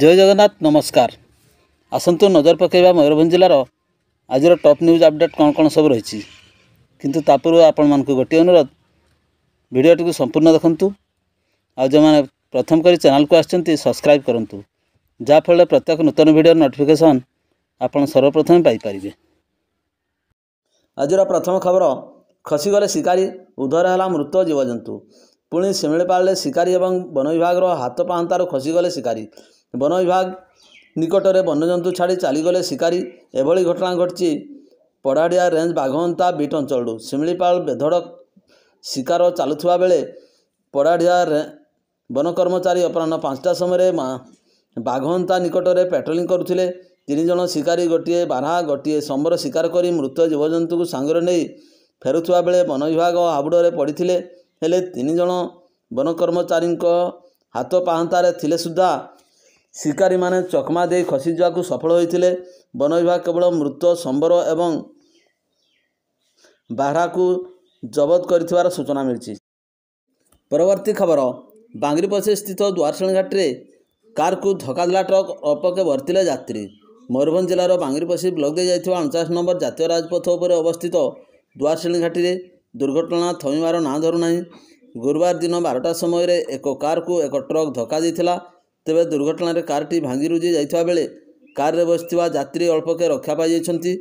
ଜୟ ଜଗନ୍ନାଥ ନମସ୍କାର ଆସନ୍ତୁ ନଜର ପକାଇବା ମୟୂରଭଞ୍ଜ ଜିଲ୍ଲାର ଆଜିର ଟପ୍ ନ୍ୟୁଜ୍ ଅପଡ଼େଟ୍ କ'ଣ କ'ଣ ସବୁ ରହିଛି କିନ୍ତୁ ତା ପୂର୍ବରୁ ଆପଣମାନଙ୍କୁ ଗୋଟିଏ ଅନୁରୋଧ ଭିଡ଼ିଓଟିକୁ ସମ୍ପୂର୍ଣ୍ଣ ଦେଖନ୍ତୁ ଆଉ ଯେଉଁମାନେ ପ୍ରଥମ କରି ଚ୍ୟାନେଲ୍କୁ ଆସିଛନ୍ତି ସବସ୍କ୍ରାଇବ୍ କରନ୍ତୁ ଯାହାଫଳରେ ପ୍ରତ୍ୟେକ ନୂତନ ଭିଡ଼ିଓ ନୋଟିଫିକେସନ୍ ଆପଣ ସର୍ବପ୍ରଥମେ ପାଇପାରିବେ ଆଜିର ପ୍ରଥମ ଖବର ଖସିଗଲେ ଶିକାରୀ ଉଦ୍ଧାର ହେଲା ମୃତ ଜୀବଜନ୍ତୁ ପୁଣି ଶିମିଳିପାଳରେ ଶିକାରୀ ଏବଂ ବନ ବିଭାଗର ହାତ ପାହାନ୍ତାରୁ ଖସିଗଲେ ଶିକାରୀ ବନ ବିଭାଗ ନିକଟରେ ବନ୍ୟଜନ୍ତୁ ଛାଡ଼ି ଚାଲିଗଲେ ଶିକାରୀ ଏଭଳି ଘଟଣା ଘଟିଛି ପଡ଼ାଡ଼ିଆ ରେଞ୍ଜ ବାଘହନ୍ତା ବିଟ୍ ଅଞ୍ଚଳରୁ ଶିମିଳିପାଳ ବେଧଡ଼କ ଶିକାର ଚାଲୁଥିବା ବେଳେ ପଡ଼ାଡ଼ିଆ ବନ କର୍ମଚାରୀ ଅପରାହ୍ନ ପାଞ୍ଚଟା ସମୟରେ ବାଘହନ୍ତା ନିକଟରେ ପେଟ୍ରୋଲିଂ କରୁଥିଲେ ତିନି ଜଣ ଶିକାରୀ ଗୋଟିଏ ବାରହା ଗୋଟିଏ ସମ୍ବର ଶିକାର କରି ମୃତ ଜୀବଜନ୍ତୁକୁ ସାଙ୍ଗରେ ନେଇ ଫେରୁଥିବା ବେଳେ ବନ ବିଭାଗ ହାବୁଡ଼ରେ ପଡ଼ିଥିଲେ ହେଲେ ତିନି ଜଣ ବନ କର୍ମଚାରୀଙ୍କ ହାତ ପାହାନ୍ତାରେ ଥିଲେ ସୁଦ୍ଧା ଶିକାରୀମାନେ ଚକମା ଦେଇ ଖସିଯିବାକୁ ସଫଳ ହୋଇଥିଲେ ବନ ବିଭାଗ କେବଳ ମୃତ ସମ୍ବର ଏବଂ ବାହାରାକୁ ଜବତ କରିଥିବାର ସୂଚନା ମିଳିଛି ପରବର୍ତ୍ତୀ ଖବର ବାଙ୍ଗରିପଶି ସ୍ଥିତ ଦ୍ୱାରଶାଣୀ ଘାଟରେ କାର୍କୁ ଧକ୍କା ଦେଲା ଟ୍ରକ୍ ଅପକେ ବର୍ତ୍ତିଲେ ଯାତ୍ରୀ ମୟୂରଭଞ୍ଜ ଜିଲ୍ଲାର ବାଙ୍ଗରିପଶି ଦେଇ ଯାଇଥିବା ଅଣଚାଶ ନମ୍ବର ଜାତୀୟ ରାଜପଥ ଉପରେ ଅବସ୍ଥିତ ଦ୍ୱାରଶାଳୀ ଘାଟିରେ ଦୁର୍ଘଟଣା ଥମିବାର ନାଁ ଧରୁନାହିଁ ଗୁରୁବାର ଦିନ ବାରଟା ସମୟରେ ଏକ କାର୍କୁ ଏକ ଟ୍ରକ୍ ଧକ୍କା ଦେଇଥିଲା ତେବେ ଦୁର୍ଘଟଣାରେ କାର୍ଟି ଭାଙ୍ଗିରୁଜି ଯାଇଥିବା ବେଳେ କାର୍ରେ ବସିଥିବା ଯାତ୍ରୀ ଅଳ୍ପକେ ରକ୍ଷା ପାଇଯାଇଛନ୍ତି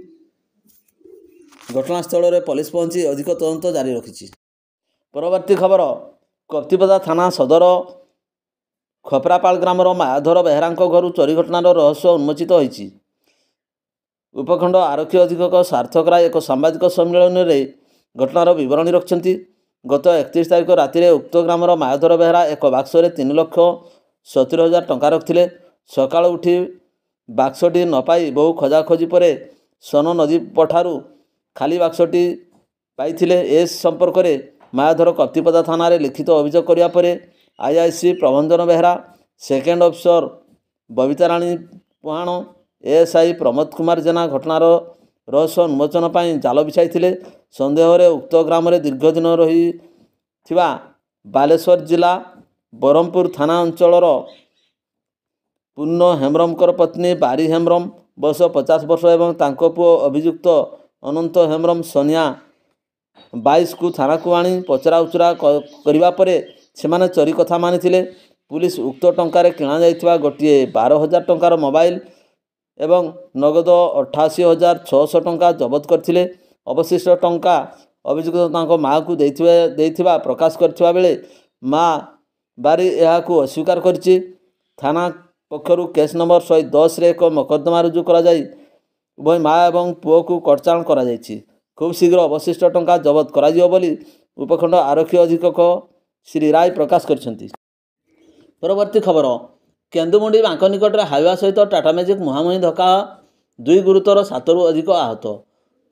ଘଟଣାସ୍ଥଳରେ ପୋଲିସ ପହଞ୍ଚି ଅଧିକ ତଦନ୍ତ ଜାରି ରଖିଛି ପରବର୍ତ୍ତୀ ଖବର କପ୍ତିପଦା ଥାନା ସଦର ଖପ୍ରାପାଳ ଗ୍ରାମର ମାଧର ବେହେରାଙ୍କ ଘରୁ ଚୋରି ଘଟଣାର ରହସ୍ୟ ଉନ୍ମୋଚିତ ହୋଇଛି ଉପଖଣ୍ଡ ଆରକ୍ଷୀ ଅଧିକ୍ଷକ ସାର୍ଥକ ରାୟ ଏକ ସାମ୍ବାଦିକ ସମ୍ମିଳନୀରେ ଘଟଣାର ବିବରଣୀ ରଖିଛନ୍ତି ଗତ ଏକତିରିଶ ତାରିଖ ରାତିରେ ଉକ୍ତ ଗ୍ରାମର ମାୟାଧର ବେହେରା ଏକ ବାକ୍ସରେ ତିନି ଲକ୍ଷ ସତୁରି ହଜାର ଟଙ୍କା ରଖିଥିଲେ ସକାଳୁ ଉଠି ବାକ୍ସଟି ନ ପାଇ ବହୁ ଖୋଜାଖୋଜି ପରେ ସନ ନଦୀ ପଠାରୁ ଖାଲି ବାକ୍ସଟି ପାଇଥିଲେ ଏ ସମ୍ପର୍କରେ ମାୟାଧର କପ୍ତିପଦା ଥାନାରେ ଲିଖିତ ଅଭିଯୋଗ କରିବା ପରେ I I C Prabanjan Behera second officer Babita Rani Puhan S I Pramod Kumar Jena ଘଟଣାର ରହସ୍ୟ ଉନ୍ମୋଚନ ପାଇଁ ଜାଲ ବିଛାଇଥିଲେ ସନ୍ଦେହରେ ଉକ୍ତ ଗ୍ରାମରେ ଦୀର୍ଘ ଦିନ ରହିଥିବା ବାଲେଶ୍ୱର ଜିଲ୍ଲା ବରହମପୁର ଥାନା ଅଞ୍ଚଳର ପୂର୍ଣ୍ଣ ହେମ୍ରମଙ୍କର ପତ୍ନୀ ବାରି ହେମ୍ରମ ବୟସ ପଚାଶ ବର୍ଷ ଏବଂ ତାଙ୍କ ପୁଅ ଅଭିଯୁକ୍ତ ଅନନ୍ତ ହେମ୍ରମ ସନିଆ ବାଇଶକୁ ଥାନାକୁ ଆଣି ପଚରାଉଚରା କରିବା ପରେ ସେମାନେ ଚୋରି କଥା ମାନିଥିଲେ ପୁଲିସ୍ ଉକ୍ତ ଟଙ୍କାରେ କିଣାଯାଇଥିବା ଗୋଟିଏ ବାର ହଜାର ଟଙ୍କାର ମୋବାଇଲ ଏବଂ ନଗଦ ଅଠାଅଶୀ ହଜାର ଛଅଶହ ଟଙ୍କା ଜବତ କରିଥିଲେ ଅବଶିଷ୍ଟ ଟଙ୍କା ଅଭିଯୁକ୍ତ ତାଙ୍କ ମାଆକୁ ଦେଇଥିବା ଦେଇଥିବା ପ୍ରକାଶ କରିଥିବା ବେଳେ ମାଆ ବାରି ଏହାକୁ ଅସ୍ୱୀକାର କରିଛି ଥାନା ପକ୍ଷରୁ କେସ୍ ନମ୍ବର ଶହେ ଦଶରେ ଏକ ମକଦ୍ଦମା ରୁଜୁ କରାଯାଇ ଉଭୟ ମା' ଏବଂ ପୁଅକୁ କଟଚାଳ କରାଯାଇଛି ଖୁବ୍ ଶୀଘ୍ର ଅବଶିଷ୍ଟ ଟଙ୍କା ଜବତ କରାଯିବ ବୋଲି ଉପଖଣ୍ଡ ଆରକ୍ଷୀ ଅଧିକ୍ଷକ ଶ୍ରୀ ରାୟ ପ୍ରକାଶ କରିଛନ୍ତି ପରବର୍ତ୍ତୀ ଖବର କେନ୍ଦୁମୁଣ୍ଡି ବାଙ୍କ ନିକଟରେ ହାଇୱା ସହିତ ଟାଟା ମ୍ୟାଜିକ୍ ମୁହାଁମୁହିଁ ଧକ୍କା ଦୁଇ ଗୁରୁତର ସାତରୁ ଅଧିକ ଆହତ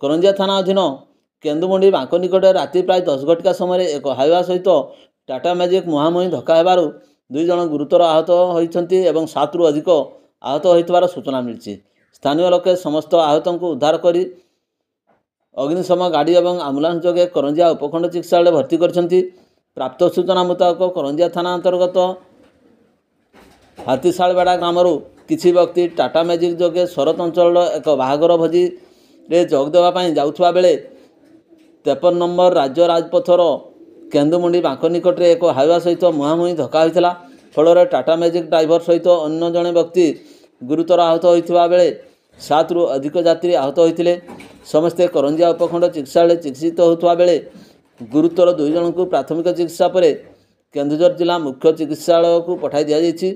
କରଞ୍ଜିଆ ଥାନା ଅଧୀନ କେନ୍ଦୁମୁଣ୍ଡି ବାଙ୍କ ନିକଟରେ ରାତି ପ୍ରାୟ ଦଶ ଘଟିକା ସମୟରେ ଏକ ହାଇୱା ସହିତ ଟାଟା ମ୍ୟାଜିକ୍ ମୁହାଁମୁହିଁ ଧକ୍କା ହେବାରୁ ଦୁଇ ଜଣ ଗୁରୁତର ଆହତ ହୋଇଛନ୍ତି ଏବଂ ସାତରୁ ଅଧିକ ଆହତ ହୋଇଥିବାର ସୂଚନା ମିଳିଛି ସ୍ଥାନୀୟ ଲୋକେ ସମସ୍ତ ଆହତଙ୍କୁ ଉଦ୍ଧାର କରି ଅଗ୍ନିଶମ ଗାଡ଼ି ଏବଂ ଆମ୍ବୁଲାନ୍ସ ଯୋଗେ କରଞ୍ଜିଆ ଉପଖଣ୍ଡ ଚିକିତ୍ସାଳୟରେ ଭର୍ତ୍ତି କରିଛନ୍ତି ପ୍ରାପ୍ତ ସୂଚନା ମୁତାବକ କରଞ୍ଜିଆ ଥାନା ଅନ୍ତର୍ଗତ ହାତୀଶାଳବେଡ଼ା ଗ୍ରାମରୁ କିଛି ବ୍ୟକ୍ତି ଟାଟା ମ୍ୟାଜିକ୍ ଯୋଗେ ଶରତ ଅଞ୍ଚଳର ଏକ ବାହାଘର ଭୋଜିରେ ଯୋଗ ଦେବା ପାଇଁ ଯାଉଥିବା ବେଳେ ତେପନ ନମ୍ବର ରାଜ୍ୟ ରାଜପଥର କେନ୍ଦୁମୁଣ୍ଡି ବାଙ୍କ ନିକଟରେ ଏକ ହାଇୱା ସହିତ ମୁହାଁମୁହିଁ ଧକ୍କା ହୋଇଥିଲା ଫଳରେ ଟାଟା ମ୍ୟାଜିକ୍ ଡ୍ରାଇଭର ସହିତ ଅନ୍ୟ ଜଣେ ବ୍ୟକ୍ତି ଗୁରୁତର ଆହତ ହୋଇଥିବା ବେଳେ ସାତରୁ ଅଧିକ ଯାତ୍ରୀ ଆହତ ହୋଇଥିଲେ ସମସ୍ତେ କରଞ୍ଜିଆ ଉପଖଣ୍ଡ ଚିକିତ୍ସାଳୟରେ ଚିକିତ୍ସିତ ହେଉଥିବା ବେଳେ ଗୁରୁତର ଦୁଇ ଜଣଙ୍କୁ ପ୍ରାଥମିକ ଚିକିତ୍ସା ପରେ କେନ୍ଦୁଝର ଜିଲ୍ଲା ମୁଖ୍ୟ ଚିକିତ୍ସାଳୟକୁ ପଠାଇ ଦିଆଯାଇଛି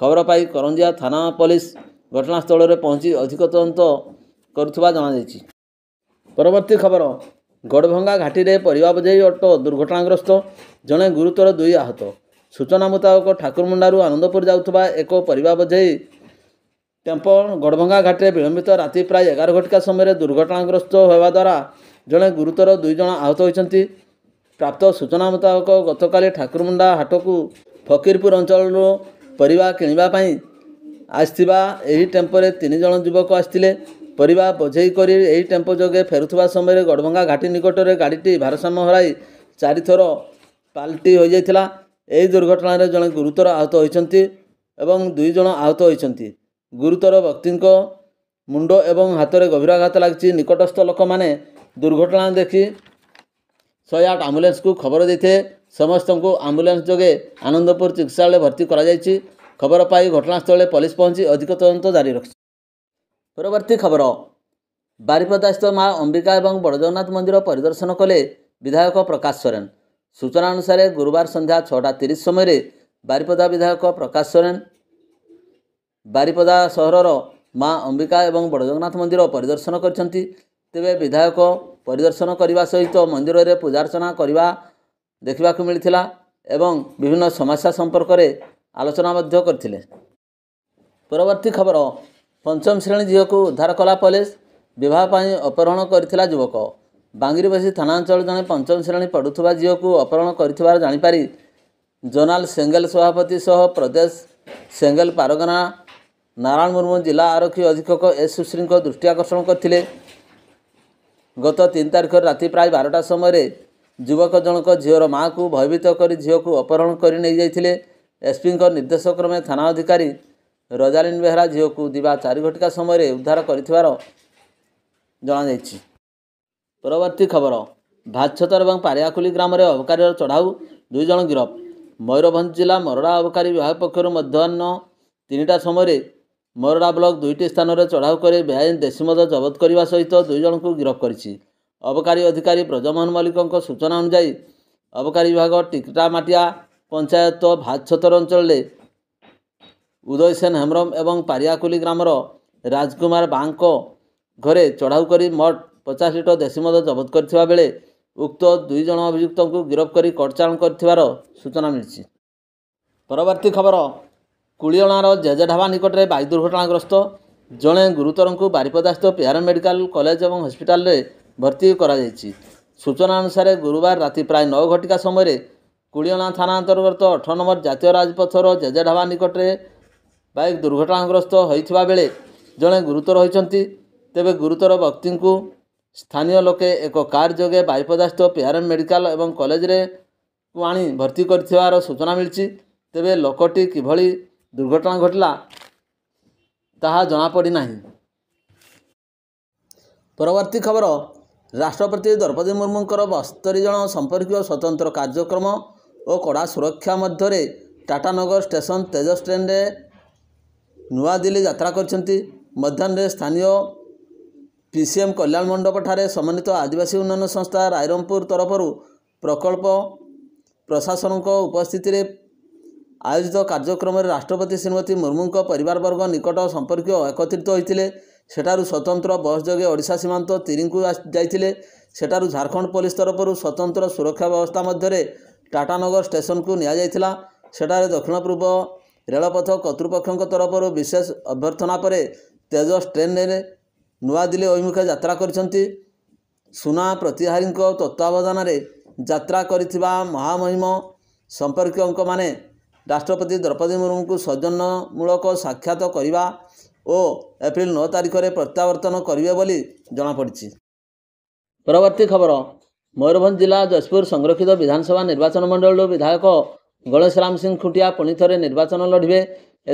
ଖବର ପାଇ କରଞ୍ଜିଆ ଥାନା ପୋଲିସ ଘଟଣାସ୍ଥଳରେ ପହଞ୍ଚି ଅଧିକ ତଦନ୍ତ କରୁଥିବା ଜଣାଯାଇଛି ପରବର୍ତ୍ତୀ ଖବର ଗଡ଼ଭଙ୍ଗା ଘାଟିରେ ପରିବା ବୋଝେଇ ଅଟୋ ଦୁର୍ଘଟଣାଗ୍ରସ୍ତ ଜଣେ ଗୁରୁତର ଦୁଇ ଆହତ ସୂଚନା ମୁତାବକ ଠାକୁରମୁଣ୍ଡାରୁ ଆନନ୍ଦପୁର ଯାଉଥିବା ଏକ ପରିବା ବୋଝେଇ ଟେମ୍ପୋ ଗଡ଼ଭଙ୍ଗା ଘାଟିରେ ବିଳମ୍ବିତ ରାତି ପ୍ରାୟ ଏଗାର ଘଟିକା ସମୟରେ ଦୁର୍ଘଟଣାଗ୍ରସ୍ତ ହେବା ଦ୍ୱାରା ଜଣେ ଗୁରୁତର ଦୁଇ ଜଣ ଆହତ ହୋଇଛନ୍ତି ପ୍ରାପ୍ତ ସୂଚନା ମୁତାବକ ଗତକାଲି ଠାକୁରମୁଣ୍ଡା ହାଟକୁ ଫକୀରପୁର ଅଞ୍ଚଳରୁ ପରିବା କିଣିବା ପାଇଁ ଆସିଥିବା ଏହି ଟେମ୍ପୋରେ ତିନି ଜଣ ଯୁବକ ଆସିଥିଲେ ପରିବା ବୋଝେଇ କରି ଏହି ଟେମ୍ପୋ ଯୋଗେ ଫେରୁଥିବା ସମୟରେ ଗଡ଼ଭଙ୍ଗା ଘାଟି ନିକଟରେ ଗାଡ଼ିଟି ଭାରସାମ୍ୟ ହରାଇ ଚାରିଥର ପାଲଟି ହୋଇଯାଇଥିଲା ଏହି ଦୁର୍ଘଟଣାରେ ଜଣେ ଗୁରୁତର ଆହତ ହୋଇଛନ୍ତି ଏବଂ ଦୁଇ ଜଣ ଆହତ ହୋଇଛନ୍ତି ଗୁରୁତର ବ୍ୟକ୍ତିଙ୍କ ମୁଣ୍ଡ ଏବଂ ହାତରେ ଗଭୀରାଘାତ ଲାଗିଛି ନିକଟସ୍ଥ ଲୋକମାନେ ଦୁର୍ଘଟଣା ଦେଖି ଶହେ ଆଠ ଆମ୍ବୁଲାନ୍ସକୁ ଖବର ଦେଇଥିଲେ ସମସ୍ତଙ୍କୁ ଆମ୍ବୁଲାନ୍ସ ଯୋଗେ ଆନନ୍ଦପୁର ଚିକିତ୍ସାଳୟରେ ଭର୍ତ୍ତି କରାଯାଇଛି ଖବର ପାଇ ଘଟଣାସ୍ଥଳରେ ପୋଲିସ ପହଞ୍ଚି ଅଧିକ ତଦନ୍ତ ଜାରି ରଖିଛି ପରବର୍ତ୍ତୀ ଖବର ବାରିପଦାସ୍ଥିତ ମା ଅମ୍ବିକା ଏବଂ ବଡ଼ଜଗନ୍ନାଥ ମନ୍ଦିର ପରିଦର୍ଶନ କଲେ ବିଧାୟକ ପ୍ରକାଶ ସୋରେନ ସୂଚନା ଅନୁସାରେ ଗୁରୁବାର ସନ୍ଧ୍ୟା ଛଅଟା ତିରିଶ ସମୟରେ ବାରିପଦା ବିଧାୟକ ପ୍ରକାଶ ସୋରେନ ବାରିପଦା ସହରର ମା ଅମ୍ବିକା ଏବଂ ବଡ଼ଜଗନ୍ନାଥ ମନ୍ଦିର ପରିଦର୍ଶନ କରିଛନ୍ତି ତେବେ ବିଧାୟକ ପରିଦର୍ଶନ କରିବା ସହିତ ମନ୍ଦିରରେ ପୂଜାର୍ଚ୍ଚନା କରିବା ଦେଖିବାକୁ ମିଳିଥିଲା ଏବଂ ବିଭିନ୍ନ ସମସ୍ୟା ସମ୍ପର୍କରେ ଆଲୋଚନା ମଧ୍ୟ କରିଥିଲେ ପରବର୍ତ୍ତୀ ଖବର ପଞ୍ଚମ ଶ୍ରେଣୀ ଝିଅକୁ ଉଦ୍ଧାର କଲା ପୋଲିସ ବିବାହ ପାଇଁ ଅପହରଣ କରିଥିଲା ଯୁବକ ବାଙ୍ଗିରିବାସୀ ଅଞ୍ଚଳ ଜଣେ ପଞ୍ଚମ ଶ୍ରେଣୀ ପଢ଼ୁଥିବା ଝିଅକୁ ଅପହରଣ କରିଥିବାର ଜାଣିପାରି ଜୋନାଲ ସେଙ୍ଗେଲ ସଭାପତି ସହ ପ୍ରଦେଶ ସେଙ୍ଗେଲ ପାରଗନା ନାରାୟଣ ମୁର୍ମୁ ଜିଲ୍ଲା ଆରକ୍ଷୀ ଅଧୀକ୍ଷକ ଏସ୍ ସୁଶ୍ରୀଙ୍କ ଦୃଷ୍ଟି ଆକର୍ଷଣ କରିଥିଲେ ଗତ ତିନି ତାରିଖରେ ରାତି ପ୍ରାୟ ବାରଟା ସମୟରେ ଯୁବକ ଜଣକ ଝିଅର ମାଆକୁ ଭୟଭୀତ କରି ଝିଅକୁ ଅପହରଣ କରି ନେଇଯାଇଥିଲେ ଏସ୍ପିଙ୍କ ନିର୍ଦ୍ଦେଶକ୍ରମେ ଥାନା ଅଧିକାରୀ ରଜାଳିନୀ ବେହେରା ଝିଅକୁ ଦିବା ଚାରି ଘଟିକା ସମୟରେ ଉଦ୍ଧାର କରିଥିବାର ଜଣାଯାଇଛି ପରବର୍ତ୍ତୀ ଖବର ଭାଛତର ଏବଂ ପାରିଆଖୁଲି ଗ୍ରାମରେ ଅବକାରୀର ଚଢ଼ାଉ ଦୁଇ ଜଣ ଗିରଫ ମୟୂରଭଞ୍ଜ ଜିଲ୍ଲା ମରଡ଼ା ଅବକାରୀ ବିଭାଗ ପକ୍ଷରୁ ମଧ୍ୟାହ୍ନ ତିନିଟା ସମୟରେ ମରଡ଼ା ବ୍ଲକ ଦୁଇଟି ସ୍ଥାନରେ ଚଢ଼ାଉ କରି ବେଆଇନ ଦେଶୀ ମଦ ଜବତ କରିବା ସହିତ ଦୁଇ ଜଣଙ୍କୁ ଗିରଫ କରିଛି ଅବକାରୀ ଅଧିକାରୀ ବ୍ରଜମୋହନ ମଲ୍ଲିକଙ୍କ ସୂଚନା ଅନୁଯାୟୀ ଅବକାରୀ ବିଭାଗ ଟିକଟାମାଟିଆ ପଞ୍ଚାୟତ ଭାତଛତର ଅଞ୍ଚଳରେ ଉଦୟ ସେନ ହେମ୍ରମ ଏବଂ ପାରିଆକୁଲି ଗ୍ରାମର ରାଜକୁମାର ବାଙ୍କ ଘରେ ଚଢ଼ାଉ କରି ମଠ ପଚାଶ ଲିଟର ଦେଶୀ ମଦ ଜବତ କରିଥିବା ବେଳେ ଉକ୍ତ ଦୁଇ ଜଣ ଅଭିଯୁକ୍ତଙ୍କୁ ଗିରଫ କରି କଟଚାଳନ କରିଥିବାର ସୂଚନା ମିଳିଛି ପରବର୍ତ୍ତୀ ଖବର କୁଳିଅଣାର ଜେଜେ ଢାବା ନିକଟରେ ବାଇକ୍ ଦୁର୍ଘଟଣାଗ୍ରସ୍ତ ଜଣେ ଗୁରୁତରଙ୍କୁ ବାରିପଦାସ୍ଥ ପିଆର ମେଡ଼ିକାଲ କଲେଜ ଏବଂ ହସ୍ପିଟାଲରେ ଭର୍ତ୍ତି କରାଯାଇଛି ସୂଚନା ଅନୁସାରେ ଗୁରୁବାର ରାତି ପ୍ରାୟ ନଅ ଘଟିକା ସମୟରେ କୁଳିଅଣା ଥାନା ଅନ୍ତର୍ଗତ ଅଠର ନମ୍ବର ଜାତୀୟ ରାଜପଥର ଜେଜେ ଢାବା ନିକଟରେ ବାଇକ୍ ଦୁର୍ଘଟଣାଗ୍ରସ୍ତ ହୋଇଥିବା ବେଳେ ଜଣେ ଗୁରୁତର ହୋଇଛନ୍ତି ତେବେ ଗୁରୁତର ବ୍ୟକ୍ତିଙ୍କୁ ସ୍ଥାନୀୟ ଲୋକେ ଏକ କାର୍ ଯୋଗେ ବାରିପଦାସ୍ଥ ପିଆରଏମ୍ ମେଡ଼ିକାଲ ଏବଂ କଲେଜରେ ଆଣି ଭର୍ତ୍ତି କରିଥିବାର ସୂଚନା ମିଳିଛି ତେବେ ଲୋକଟି କିଭଳି ଦୁର୍ଘଟଣା ଘଟିଲା ତାହା ଜଣାପଡ଼ିନାହିଁ ପରବର୍ତ୍ତୀ ଖବର ରାଷ୍ଟ୍ରପତି ଦ୍ରୌପଦୀ ମୁର୍ମୁଙ୍କର ବସ୍ତରୀ ଜଣ ସମ୍ପର୍କୀୟ ସ୍ୱତନ୍ତ୍ର କାର୍ଯ୍ୟକ୍ରମ ଓ କଡ଼ା ସୁରକ୍ଷା ମଧ୍ୟରେ ଟାଟାନଗର ଷ୍ଟେସନ୍ ତେଜସ୍ ଟ୍ରେନ୍ରେ ନୂଆଦିଲ୍ଲୀ ଯାତ୍ରା କରିଛନ୍ତି ମଧ୍ୟାହ୍ନରେ ସ୍ଥାନୀୟ ପି ସି ଏମ୍ କଲ୍ୟାଣ ମଣ୍ଡପଠାରେ ସମ୍ମାନିତ ଆଦିବାସୀ ଉନ୍ନୟନ ସଂସ୍ଥା ରାଇରମ୍ପୁର ତରଫରୁ ପ୍ରକଳ୍ପ ପ୍ରଶାସନଙ୍କ ଉପସ୍ଥିତିରେ ଆୟୋଜିତ କାର୍ଯ୍ୟକ୍ରମରେ ରାଷ୍ଟ୍ରପତି ଶ୍ରୀମତୀ ମୁର୍ମୁଙ୍କ ପରିବାରବର୍ଗ ନିକଟ ସମ୍ପର୍କୀୟ ଏକତ୍ରିତ ହୋଇଥିଲେ ସେଠାରୁ ସ୍ୱତନ୍ତ୍ର ବସ୍ ଯୋଗେ ଓଡ଼ିଶା ସୀମାନ୍ତ ତିରିଙ୍କୁ ଯାଇଥିଲେ ସେଠାରୁ ଝାଡ଼ଖଣ୍ଡ ପୋଲିସ ତରଫରୁ ସ୍ୱତନ୍ତ୍ର ସୁରକ୍ଷା ବ୍ୟବସ୍ଥା ମଧ୍ୟରେ ଟାଟାନଗର ଷ୍ଟେସନକୁ ନିଆଯାଇଥିଲା ସେଠାରେ ଦକ୍ଷିଣ ପୂର୍ବ ରେଳପଥ କର୍ତ୍ତୃପକ୍ଷଙ୍କ ତରଫରୁ ବିଶେଷ ଅଭ୍ୟର୍ଥନା ପରେ ତେଜସ୍ ଟ୍ରେନ୍ରେ ନୂଆଦିଲ୍ଲୀ ଅଭିମୁଖେ ଯାତ୍ରା କରିଛନ୍ତି ସୁନା ପ୍ରତିହାରୀଙ୍କ ତତ୍ତ୍ୱାବଧାନରେ ଯାତ୍ରା କରିଥିବା ମହାମହିମ ସମ୍ପର୍କୀୟଙ୍କମାନେ ରାଷ୍ଟ୍ରପତି ଦ୍ରୌପଦୀ ମୁର୍ମୁଙ୍କୁ ସୌଜନ୍ୟମୂଳକ ସାକ୍ଷାତ କରିବା ଓ ଏପ୍ରିଲ ନଅ ତାରିଖରେ ପ୍ରତ୍ୟାବର୍ତ୍ତନ କରିବେ ବୋଲି ଜଣାପଡ଼ିଛି ପରବର୍ତ୍ତୀ ଖବର ମୟୂରଭଞ୍ଜ ଜିଲ୍ଲା ଯଶପୁର ସଂରକ୍ଷିତ ବିଧାନସଭା ନିର୍ବାଚନ ମଣ୍ଡଳୀରୁ ବିଧାୟକ ଗଣେଶରାମ ସିଂ ଖୁଣ୍ଟିଆ ପୁଣି ଥରେ ନିର୍ବାଚନ ଲଢ଼ିବେ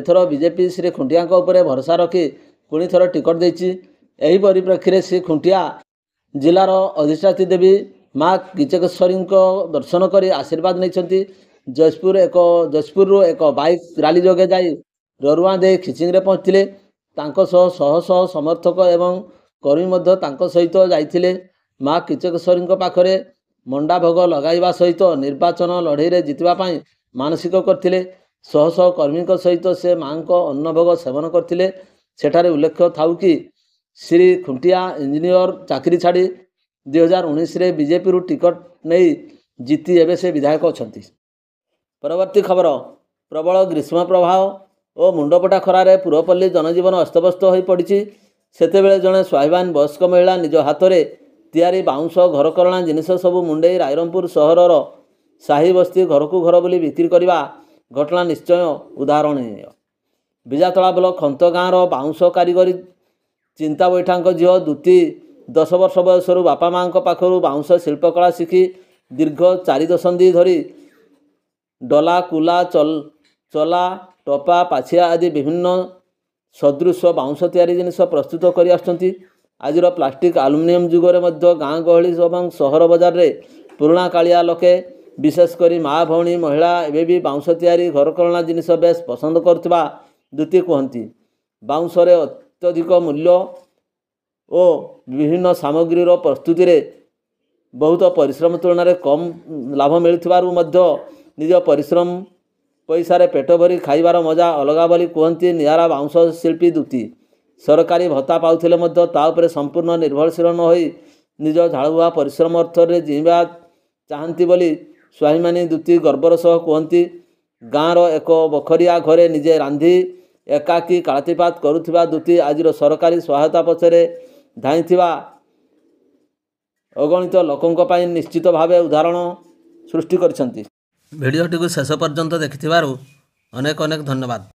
ଏଥର ବିଜେପି ଶ୍ରୀ ଖୁଣ୍ଟିଆଙ୍କ ଉପରେ ଭରସା ରଖି ପୁଣି ପୁଣିଥରେ ଟିକଟ ଦେଇଛି ଏହି ପରିପ୍ରେକ୍ଷୀରେ ଶ୍ରୀ ଖୁଣ୍ଟିଆ ଜିଲ୍ଲାର ଅଧିଷ୍ଠାତ୍ରୀ ଦେବୀ ମା କିଚକେଶ୍ୱରୀଙ୍କ ଦର୍ଶନ କରି ଆଶୀର୍ବାଦ ନେଇଛନ୍ତି ଯଜପୁର ଏକ ଜୟପୁରରୁ ଏକ ବାଇକ୍ ରାଲି ଯୋଗେ ଯାଇ ରରୁଆ ଦେଇ ଖିଚିଙ୍ଗରେ ପହଞ୍ଚିଥିଲେ ତାଙ୍କ ସହ ଶହ ଶହ ସମର୍ଥକ ଏବଂ କର୍ମୀ ମଧ୍ୟ ତାଙ୍କ ସହିତ ଯାଇଥିଲେ ମା କିଚକେଶ୍ୱରୀଙ୍କ ପାଖରେ ମଣ୍ଡା ଭୋଗ ଲଗାଇବା ସହିତ ନିର୍ବାଚନ ଲଢ଼େଇରେ ଜିତିବା ପାଇଁ ମାନସିକ କରିଥିଲେ ଶହ ଶହ କର୍ମୀଙ୍କ ସହିତ ସେ ମାଆଙ୍କ ଅନ୍ନ ଭୋଗ ସେବନ କରିଥିଲେ ସେଠାରେ ଉଲ୍ଲେଖ ଥାଉ କି ଶ୍ରୀ ଖୁଣ୍ଟିଆ ଇଞ୍ଜିନିୟର ଚାକିରି ଛାଡ଼ି ଦୁଇ ହଜାର ଉଣେଇଶରେ ବିଜେପିରୁ ଟିକଟ ନେଇ ଜିତି ଏବେ ସେ ବିଧାୟକ ଅଛନ୍ତି ପରବର୍ତ୍ତୀ ଖବର ପ୍ରବଳ ଗ୍ରୀଷ୍ମ ପ୍ରବାହ ଓ ମୁଣ୍ଡପଟା ଖରାରେ ପୁରପଲ୍ଲୀ ଜନଜୀବନ ଅସ୍ତବ୍ୟସ୍ତ ହୋଇପଡ଼ିଛି ସେତେବେଳେ ଜଣେ ସ୍ୱାଭିମାନ ବୟସ୍କ ମହିଳା ନିଜ ହାତରେ ତିଆରି ବାଉଁଶ ଘରକରଣା ଜିନିଷ ସବୁ ମୁଣ୍ଡେଇ ରାଇରଙ୍ଗପୁର ସହରର ସାହି ବସ୍ତି ଘରକୁ ଘର ବୋଲି ବିକ୍ରି କରିବା ଘଟଣା ନିଶ୍ଚୟ ଉଦାହରଣୀୟ ବିଜାତଳା ବ୍ଲକ ଖନ୍ତ ଗାଁର ବାଉଁଶ କାରିଗରୀ ଚିନ୍ତା ବୈଠାଙ୍କ ଝିଅ ଦୂତି ଦଶ ବର୍ଷ ବୟସରୁ ବାପା ମାଆଙ୍କ ପାଖରୁ ବାଉଁଶ ଶିଳ୍ପକଳା ଶିଖି ଦୀର୍ଘ ଚାରି ଦଶନ୍ଧି ଧରି ଡଲା କୁଲା ଚଲ ଚଲା ଟପା ପାଛିଆ ଆଦି ବିଭିନ୍ନ ସଦୃଶ ବାଉଁଶ ତିଆରି ଜିନିଷ ପ୍ରସ୍ତୁତ କରିଆସୁଛନ୍ତି ଆଜିର ପ୍ଲାଷ୍ଟିକ୍ ଆଲୁମିନିୟମ୍ ଯୁଗରେ ମଧ୍ୟ ଗାଁ ଗହଳି ଏବଂ ସହର ବଜାରରେ ପୁରୁଣା କାଳିଆ ଲୋକେ ବିଶେଷ କରି ମା ଭଉଣୀ ମହିଳା ଏବେ ବି ବାଉଁଶ ତିଆରି ଘରକରଣା ଜିନିଷ ବେଶ୍ ପସନ୍ଦ କରୁଥିବା ଦୂତି କୁହନ୍ତି ବାଉଁଶରେ ଅତ୍ୟଧିକ ମୂଲ୍ୟ ଓ ବିଭିନ୍ନ ସାମଗ୍ରୀର ପ୍ରସ୍ତୁତିରେ ବହୁତ ପରିଶ୍ରମ ତୁଳନାରେ କମ୍ ଲାଭ ମିଳୁଥିବାରୁ ମଧ୍ୟ ନିଜ ପରିଶ୍ରମ ପଇସାରେ ପେଟ ଭରି ଖାଇବାର ମଜା ଅଲଗା ବୋଲି କୁହନ୍ତି ନିଆରା ବାଉଁଶ ଶିଳ୍ପୀ ଦୂତି ସରକାରୀ ଭତ୍ତା ପାଉଥିଲେ ମଧ୍ୟ ତା ଉପରେ ସମ୍ପୂର୍ଣ୍ଣ ନିର୍ଭରଶୀଳ ନ ହୋଇ ନିଜ ଝାଳବୁହା ପରିଶ୍ରମ ଅର୍ଥରେ ଜିଇଁବା ଚାହାନ୍ତି ବୋଲି ସ୍ୱାମୀମାନୀ ଦୂତି ଗର୍ବର ସହ କୁହନ୍ତି ଗାଁର ଏକ ବଖରିଆ ଘରେ ନିଜେ ରାନ୍ଧି ଏକାକୀ କାଳତିପାତ କରୁଥିବା ଦୂତି ଆଜିର ସରକାରୀ ସହାୟତା ପଛରେ ଧାଇଁଥିବା ଅଗଣିତ ଲୋକଙ୍କ ପାଇଁ ନିଶ୍ଚିତ ଭାବେ ଉଦାହରଣ ସୃଷ୍ଟି କରିଛନ୍ତି ଭିଡ଼ିଓଟିକୁ ଶେଷ ପର୍ଯ୍ୟନ୍ତ ଦେଖିଥିବାରୁ ଅନେକ ଅନେକ ଧନ୍ୟବାଦ